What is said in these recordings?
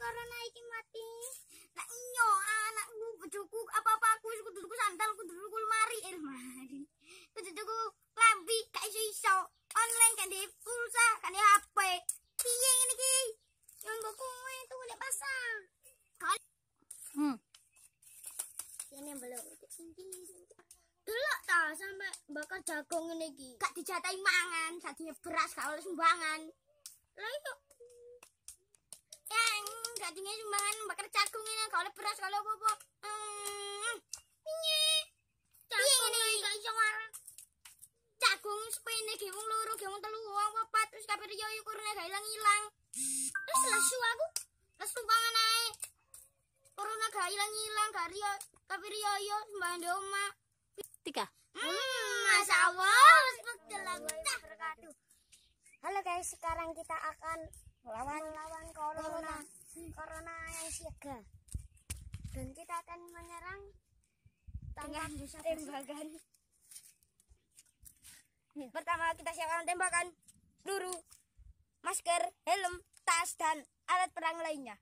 corona iki mati nak nyo anakku bojoku apa-apa aku kuduku sandal kuduku lemari eh lemari kuduku lambi gak iso iso online gak di pulsa gak di HP piye ngene iki yo ya engko kuwe tuku nek pasar hmm ini belum dulu ta sampai bakal jagung ini ki. gak dijatai mangan tadinya beras kalau oleh sumbangan lah yuk iya gadingnya sumbangan bakar cakung ini kalau beras kalau apa-apa hmm. iya, ini cakung ini gak iso warna cakung sepene geung loro geung telu wong papat terus kabeh yo ukurane gak ilang-ilang terus lesu aku lesu banget ae corona gak ilang-ilang gak yo kabeh riyo yo sumbangan di omah tiga hmm, hmm Masya Halo guys, sekarang kita akan melawan, lawan corona. corona corona yang siaga dan kita akan menyerang tangan tembakan ya. pertama kita siapkan tembakan peluru masker helm tas dan alat perang lainnya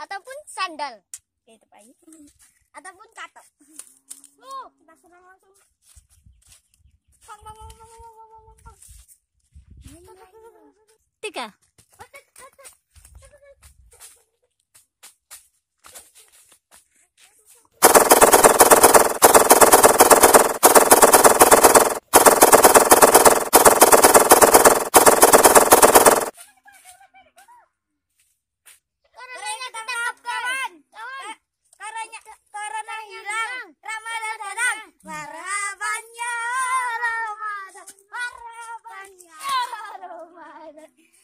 ataupun sandal oke ya, pak ataupun kato oh kita serang langsung tiga Bye.